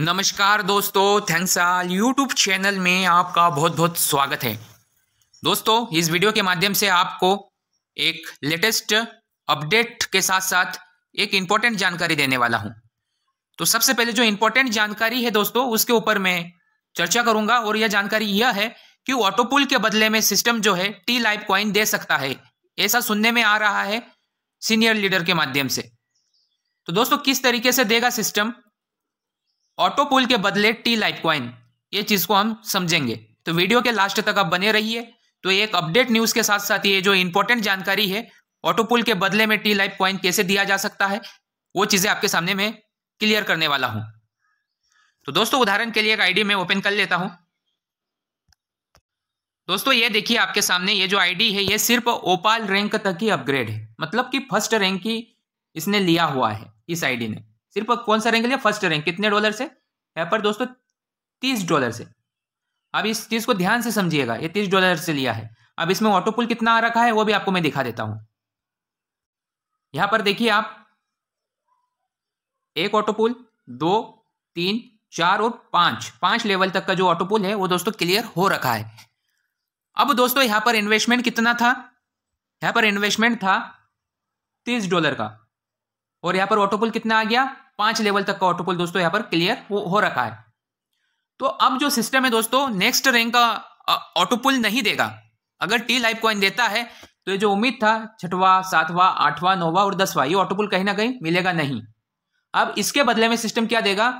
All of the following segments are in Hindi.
नमस्कार दोस्तों थैंक्स आल यूट्यूब चैनल में आपका बहुत बहुत स्वागत है दोस्तों इस वीडियो के माध्यम से आपको एक लेटेस्ट अपडेट के साथ साथ एक इम्पोर्टेंट जानकारी देने वाला हूं तो सबसे पहले जो इम्पोर्टेंट जानकारी है दोस्तों उसके ऊपर मैं चर्चा करूंगा और यह जानकारी यह है कि ऑटोपुल के बदले में सिस्टम जो है टी लाइव क्वाइन दे सकता है ऐसा सुनने में आ रहा है सीनियर लीडर के माध्यम से तो दोस्तों किस तरीके से देगा सिस्टम ऑटो पुल के बदले टी लाइट क्वाइन ये चीज़ को हम समझेंगे तो वीडियो के लास्ट तक आप बने रहिए तो एक अपडेट न्यूज़ के साथ साथ ये जो इंपॉर्टेंट जानकारी है ऑटो पुल के बदले में टी लाइट क्वाइन कैसे दिया जा सकता है वो चीज़ें आपके सामने में क्लियर करने वाला हूं तो दोस्तों उदाहरण के लिए एक आईडी में ओपन कर लेता हूं दोस्तों ये देखिए आपके सामने ये जो आईडी है ये सिर्फ ओपाल रैंक तक ही अपग्रेड है मतलब कि फर्स्ट रैंक की इसने लिया हुआ है इस आईडी ने सिर्फ कौन सा रैंक लिया फर्स्ट रैंक कितने डॉलर से यहाँ पर दोस्तों तीस डॉलर से अब इस चीज़ को ध्यान से समझिएगा ये तीस डॉलर से लिया है अब इसमें ऑटो पुल कितना आ रखा है वो भी आपको मैं दिखा देता हूं यहां पर देखिए आप एक ऑटो पुल दो तीन चार और पांच पांच लेवल तक का जो ऑटो पुल है वो दोस्तों क्लियर हो रखा है अब दोस्तों यहां पर इन्वेस्टमेंट कितना था यहां पर इन्वेस्टमेंट था तीस डॉलर का और यहां पर ऑटो पुल कितना आ गया पांच लेवल तक का ऑटोपोल दोस्तों यहां पर क्लियर हो, हो रखा है तो अब जो सिस्टम है दोस्तों नेक्स्ट रैंक का ऑटोपुल नहीं देगा अगर टी लाइफ कॉइन देता है तो ये जो उम्मीद था छठवा सातवा आठवा नौवा और दसवा ये ऑटोपुल कहीं ना कहीं मिलेगा नहीं अब इसके बदले में सिस्टम क्या देगा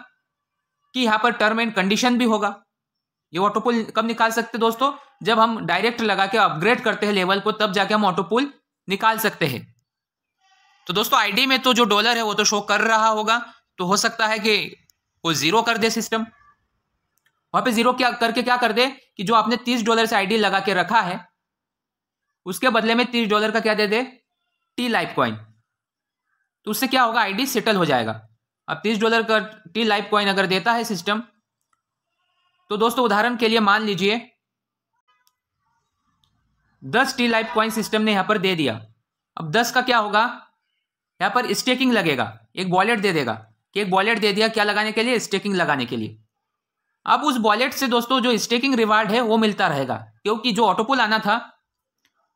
कि यहां पर टर्म एंड कंडीशन भी होगा ये ऑटोपुल कब निकाल सकते दोस्तों जब हम डायरेक्ट लगा के अपग्रेड करते हैं लेवल को तब जाके हम ऑटोपुल निकाल सकते हैं तो दोस्तों आईडी में तो जो डॉलर है वो तो शो कर रहा होगा तो हो सकता है कि वो जीरो कर दे सिस्टम वहां पे जीरो क्या करके क्या कर दे कि जो आपने तीस डॉलर से आईडी लगा के रखा है उसके बदले में तीस डॉलर का क्या दे दे टी लाइफ कॉइन तो उससे क्या होगा आईडी सेटल हो जाएगा अब तीस डॉलर का टी लाइफ कॉइन अगर देता है सिस्टम तो दोस्तों उदाहरण के लिए मान लीजिए दस टी लाइफ कॉइन सिस्टम ने यहां पर दे दिया अब दस का क्या होगा यहाँ पर स्टेकिंग लगेगा एक वॉलेट दे देगा कि एक वॉलेट दे दिया क्या लगाने के लिए स्टेकिंग लगाने के लिए अब उस वॉलेट से दोस्तों जो स्टेकिंग रिवार्ड है वो मिलता रहेगा क्योंकि जो ऑटोपुल आना था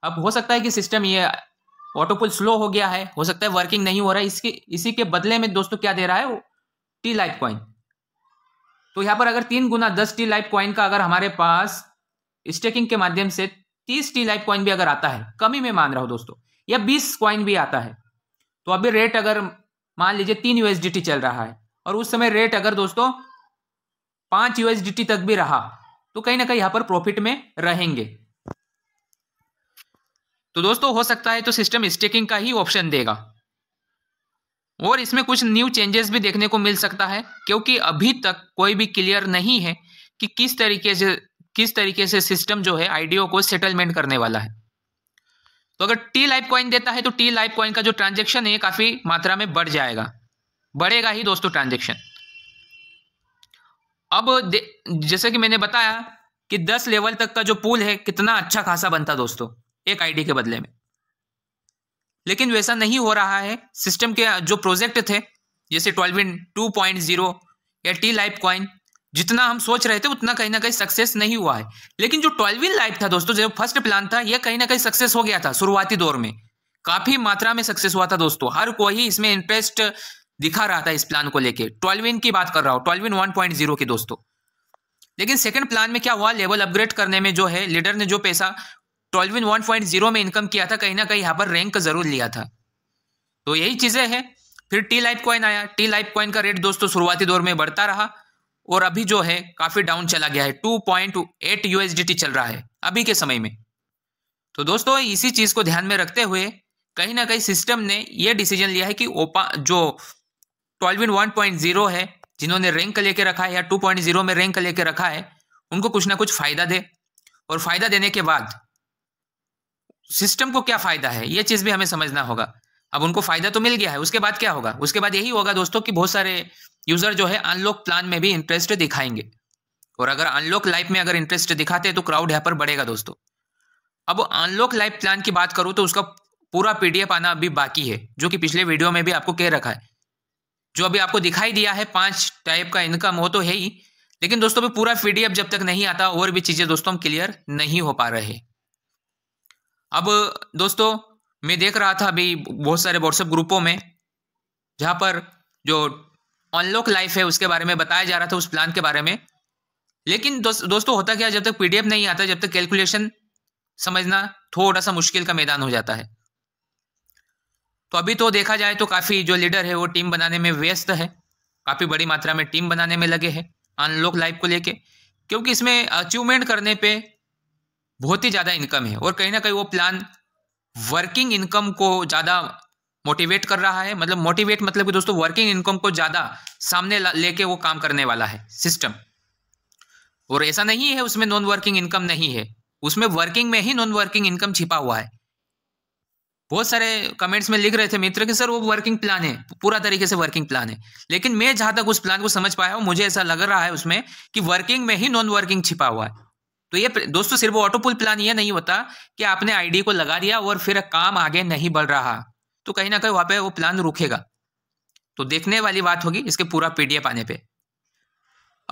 अब हो सकता है कि सिस्टम ये ऑटोपुल स्लो हो गया है हो सकता है वर्किंग नहीं हो रहा है इसके इसी के बदले में दोस्तों क्या दे रहा है वो टी लाइफ कॉइन तो यहाँ पर अगर तीन गुना दस टी लाइफ कॉइन का अगर हमारे पास स्टेकिंग के माध्यम से तीस टी लाइफ कॉइन भी अगर आता है कमी में मान रहा हूँ दोस्तों या बीस कॉइन भी आता है तो अभी रेट अगर मान लीजिए तीन यूएसडीटी चल रहा है और उस समय रेट अगर दोस्तों पांच यूएसडीटी तक भी रहा तो कहीं ना कहीं यहां पर प्रॉफिट में रहेंगे तो दोस्तों हो सकता है तो सिस्टम स्टेकिंग का ही ऑप्शन देगा और इसमें कुछ न्यू चेंजेस भी देखने को मिल सकता है क्योंकि अभी तक कोई भी क्लियर नहीं है कि किस तरीके से किस तरीके से सिस्टम जो है आईडीओ को सेटलमेंट करने वाला है तो अगर टी लाइफ कॉइन देता है तो टी लाइफ कॉइन का जो ट्रांजेक्शन है काफ़ी मात्रा में बढ़ जाएगा बढ़ेगा ही दोस्तों ट्रांजेक्शन अब जैसे कि मैंने बताया कि 10 लेवल तक का जो पूल है कितना अच्छा खासा बनता दोस्तों एक आईडी के बदले में लेकिन वैसा नहीं हो रहा है सिस्टम के जो प्रोजेक्ट थे जैसे twelve in two point zero या टी लाइफ कॉइन जितना हम सोच रहे थे उतना कहीं ना कहीं सक्सेस नहीं हुआ है लेकिन जो ट्वेल्विन लाइफ था दोस्तों जो फर्स्ट प्लान था यह कहीं ना कहीं सक्सेस हो गया था शुरुआती दौर में काफी मात्रा में सक्सेस हुआ था दोस्तों हर कोई इसमें इंटरेस्ट दिखा रहा था इस प्लान को लेकर ट्वेल्विन की बात कर रहा हूं ट्वेल्विन वन पॉइंट जीरो की दोस्तों लेकिन सेकंड प्लान में क्या हुआ लेवल अपग्रेड करने में जो है लीडर ने जो पैसा ट्वेल्विन वन पॉइंट जीरो में इनकम किया था कहीं ना कहीं यहाँ पर रैंक जरूर लिया था तो यही चीजें हैं फिर टी लाइफ कॉइन आया टी लाइफ कॉइन का रेट दोस्तों शुरुआती दौर में बढ़ता रहा और अभी जो है काफ़ी डाउन चला गया है टू पॉइंट एट यूएसडीटी चल रहा है अभी के समय में तो दोस्तों इसी चीज़ को ध्यान में रखते हुए कहीं ना कहीं सिस्टम ने यह डिसीजन लिया है कि ओपा जो twelve in one point zero है जिन्होंने रैंक लेके रखा है या टू पॉइंट जीरो में रैंक लेके रखा है उनको कुछ ना कुछ फ़ायदा दे और फ़ायदा देने के बाद सिस्टम को क्या फ़ायदा है यह चीज़ भी हमें समझना होगा अब उनको फायदा तो मिल गया है उसके बाद क्या होगा उसके बाद यही होगा दोस्तों कि बहुत सारे यूजर जो है अनलॉक प्लान में भी इंटरेस्ट दिखाएंगे और अगर अनलॉक लाइफ में अगर इंटरेस्ट दिखाते हैं तो क्राउड यहाँ पर बढ़ेगा दोस्तों अब अनलॉक लाइफ प्लान की बात करूं तो उसका पूरा पीडीएफ आना अभी बाकी है जो कि पिछले वीडियो में भी आपको कह रखा है जो अभी आपको दिखाई दिया है पांच टाइप का इनकम हो तो है ही लेकिन दोस्तों भी पूरा पीडीएफ जब तक नहीं आता और भी चीजें दोस्तों क्लियर नहीं हो पा रहे अब दोस्तों मैं देख रहा था अभी बहुत सारे व्हाट्सएप ग्रुपों में जहाँ पर जो अनलॉक लाइफ है उसके बारे में बताया जा रहा था उस प्लान के बारे में लेकिन दोस्त दोस्तों होता क्या जब तक पीडीएफ नहीं आता जब तक कैलकुलेशन समझना थोड़ा सा मुश्किल का मैदान हो जाता है तो अभी तो देखा जाए तो काफ़ी जो लीडर है वो टीम बनाने में व्यस्त है काफ़ी बड़ी मात्रा में टीम बनाने में लगे हैं अनलॉक लाइफ को लेके क्योंकि इसमें अचीवमेंट करने पे बहुत ही ज़्यादा इनकम है और कहीं ना कहीं वो प्लान वर्किंग इनकम को ज़्यादा मोटिवेट कर रहा है मतलब मोटिवेट मतलब कि दोस्तों वर्किंग इनकम को ज़्यादा सामने लेके वो काम करने वाला है सिस्टम और ऐसा नहीं है उसमें नॉन वर्किंग इनकम नहीं है उसमें वर्किंग में ही नॉन वर्किंग इनकम छिपा हुआ है बहुत सारे कमेंट्स में लिख रहे थे मित्र कि सर वो वर्किंग प्लान है पूरा तरीके से वर्किंग प्लान है लेकिन मैं जहां तक उस प्लान को समझ पाया हूँ मुझे ऐसा लग रहा है उसमें कि वर्किंग में ही नॉन वर्किंग छिपा हुआ है तो ये दोस्तों सिर्फ ऑटोपुल प्लान ये नहीं होता कि आपने आईडी को लगा दिया और फिर काम आगे नहीं बढ़ रहा तो कहीं ना कहीं वहां पे वो प्लान रुकेगा तो देखने वाली बात होगी इसके पूरा पीडीएफ आने पे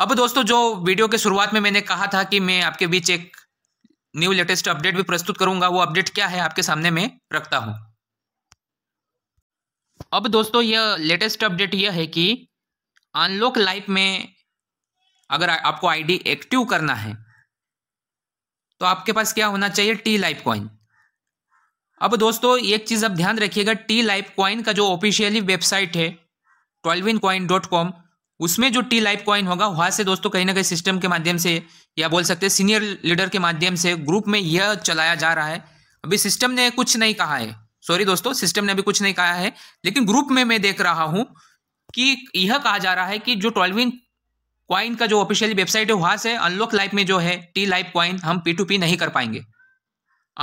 अब दोस्तों जो वीडियो के शुरुआत में मैंने कहा था कि मैं आपके बीच एक न्यू लेटेस्ट अपडेट भी प्रस्तुत करूंगा वो अपडेट क्या है आपके सामने मैं रखता हूं अब दोस्तों यह लेटेस्ट अपडेट यह है कि अनलॉक लाइफ में अगर आपको आईडी एक्टिव करना है तो आपके पास क्या होना चाहिए टी लाइफ कॉइन अब दोस्तों एक चीज़ आप ध्यान रखिएगा टी लाइफ कॉइन का जो ऑफिशियली वेबसाइट है ट्वेल्विन कॉइन डॉट कॉम उसमें जो टी लाइफ कॉइन होगा वहां से दोस्तों कहीं ना कहीं सिस्टम के माध्यम से या बोल सकते हैं सीनियर लीडर के माध्यम से ग्रुप में यह चलाया जा रहा है अभी सिस्टम ने कुछ नहीं कहा है सॉरी दोस्तों सिस्टम ने अभी कुछ नहीं कहा है लेकिन ग्रुप में मैं देख रहा हूं कि यह कहा जा रहा है कि जो ट्वेल्विन क्वाइन का जो ऑफिशियली वेबसाइट है वहां से अनलॉक लाइफ में जो है टी लाइफ क्वाइन हम पी टू पी नहीं कर पाएंगे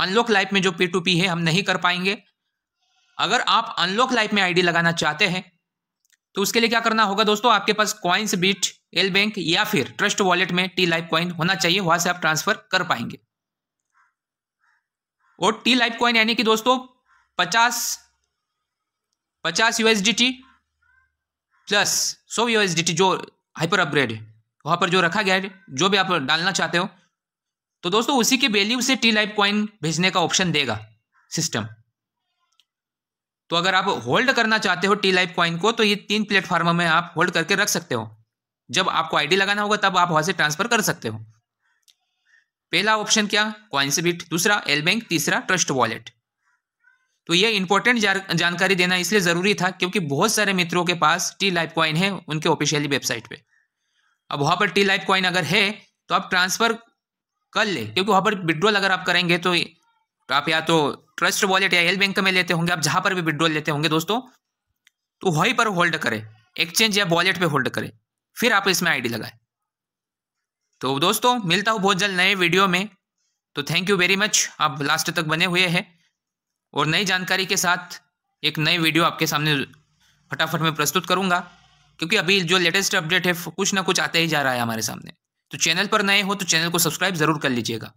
अनलॉक लाइफ में जो पी टू पी है हम नहीं कर पाएंगे अगर आप अनलॉक लाइफ में आईडी लगाना चाहते हैं तो उसके लिए क्या करना होगा दोस्तों आपके पास क्वाइंस बीट एल बैंक या फिर ट्रस्ट वॉलेट में टी लाइफ क्वाइन होना चाहिए वहां से आप ट्रांसफर कर पाएंगे और टी लाइफ क्वाइन यानी कि दोस्तों पचास पचास यूएसडीटी प्लस सौ यूएसडी जो हाइपर अपग्रेड वहां पर जो रखा गया है जो भी आप डालना चाहते हो तो दोस्तों उसी के वैल्यू से टी लाइफ कॉइन भेजने का ऑप्शन देगा सिस्टम तो अगर आप होल्ड करना चाहते हो टी लाइफ कॉइन को तो ये तीन प्लेटफॉर्म में आप होल्ड करके रख सकते हो जब आपको आईडी लगाना होगा तब आप वहां से ट्रांसफर कर सकते हो पहला ऑप्शन क्या कॉइंस बिट दूसरा एल बैंक तीसरा ट्रस्ट वॉलेट तो ये इंपॉर्टेंट जानकारी देना इसलिए ज़रूरी था क्योंकि बहुत सारे मित्रों के पास टी लाइफ कॉइन है उनके ऑफिशियली वेबसाइट पे अब वहां पर टी लाइफ कॉइन अगर है तो आप ट्रांसफ़र कर ले क्योंकि वहां पर विड्रॉल अगर आप करेंगे तो, तो आप या तो ट्रस्ट वॉलेट या एल बैंक में लेते होंगे आप जहां पर भी विड्रॉल लेते होंगे दोस्तों तो वहीं पर होल्ड करें एक्सचेंज या वॉलेट पर होल्ड करें फिर आप इसमें आईडी लगाए तो दोस्तों मिलता हूं बहुत जल्द नए वीडियो में तो थैंक यू वेरी मच आप लास्ट तक बने हुए हैं और नई जानकारी के साथ एक नई वीडियो आपके सामने फटाफट में प्रस्तुत करूंगा क्योंकि अभी जो लेटेस्ट अपडेट है कुछ ना कुछ आते ही जा रहा है हमारे सामने तो चैनल पर नए हो तो चैनल को सब्सक्राइब जरूर कर लीजिएगा